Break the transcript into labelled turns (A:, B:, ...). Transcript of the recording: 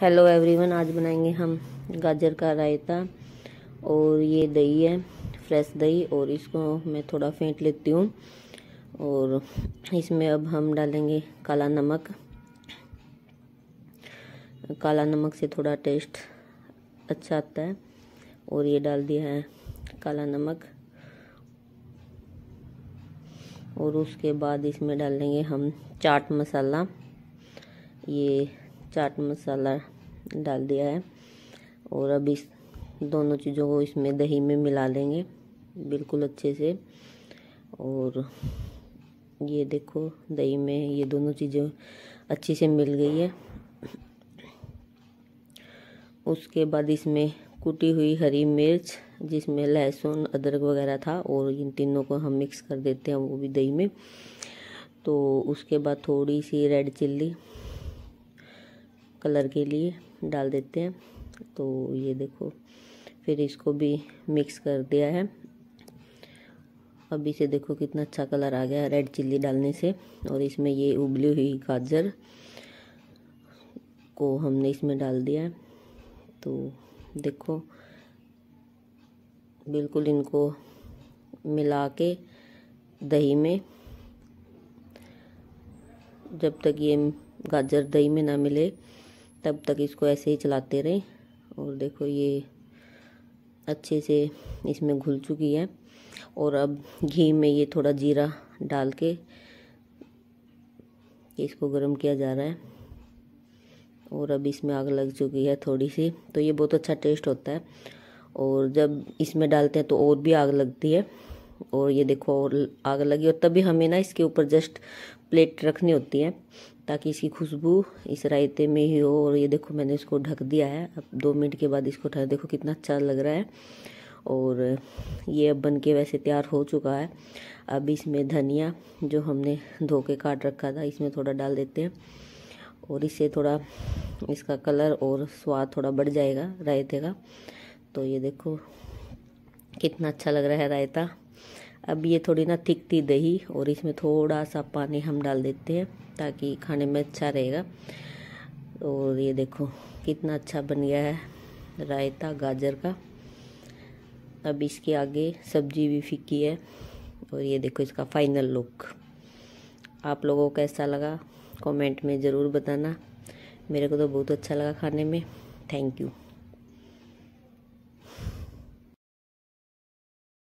A: hello everyone आज बनाएंगे हम गाजर का रायता और ये दही है फ्रेश दही और इसको मैं थोड़ा फेंट लेती हूँ और इसमें अब हम डालेंगे काला नमक काला नमक से थोड़ा टेस्ट अच्छा आता है और ये डाल दिया है काला नमक और उसके बाद इसमें डालेंगे हम चाट मसाला ये चाट मसाला डाल दिया है और अब इस दोनों चीज़ों को इसमें दही में मिला लेंगे बिल्कुल अच्छे से और ये देखो दही में ये दोनों चीज़ें अच्छी से मिल गई है उसके बाद इसमें कुटी हुई हरी मिर्च जिसमें लहसुन अदरक वगैरह था और इन तीनों को हम मिक्स कर देते हैं वो भी दही में तो उसके बाद थोड़ी सी रेड चिल्ली कलर के लिए डाल देते हैं तो ये देखो फिर इसको भी मिक्स कर दिया है अभी से देखो कितना अच्छा कलर आ गया रेड चिल्ली डालने से और इसमें ये उबली हुई गाजर को हमने इसमें डाल दिया तो देखो बिल्कुल इनको मिला के दही में जब तक ये गाजर दही में ना मिले तब तक इसको ऐसे ही चलाते रहे और देखो ये अच्छे से इसमें घुल चुकी है और अब घी में ये थोड़ा जीरा डाल के इसको गर्म किया जा रहा है और अब इसमें आग लग चुकी है थोड़ी सी तो ये बहुत अच्छा टेस्ट होता है और जब इसमें डालते हैं तो और भी आग लगती है और ये देखो और आग लगी और तभी हमें ना इसके ऊपर जस्ट प्लेट रखनी होती है ताकि इसकी खुशबू इस रायते में ही हो और ये देखो मैंने इसको ढक दिया है अब दो मिनट के बाद इसको ठहर देखो कितना अच्छा लग रहा है और ये अब बन के वैसे तैयार हो चुका है अब इसमें धनिया जो हमने धो के काट रखा था इसमें थोड़ा डाल देते हैं और इससे थोड़ा इसका कलर और स्वाद थोड़ा बढ़ जाएगा रायते का तो ये देखो कितना अच्छा लग रहा है रायता अब ये थोड़ी ना थिक थी दही और इसमें थोड़ा सा पानी हम डाल देते हैं ताकि खाने में अच्छा रहेगा और ये देखो कितना अच्छा बन गया है रायता गाजर का अब इसके आगे सब्जी भी फीकी है और ये देखो इसका फाइनल लुक आप लोगों को कैसा लगा कमेंट में ज़रूर बताना मेरे को तो बहुत अच्छा लगा खाने में थैंक यू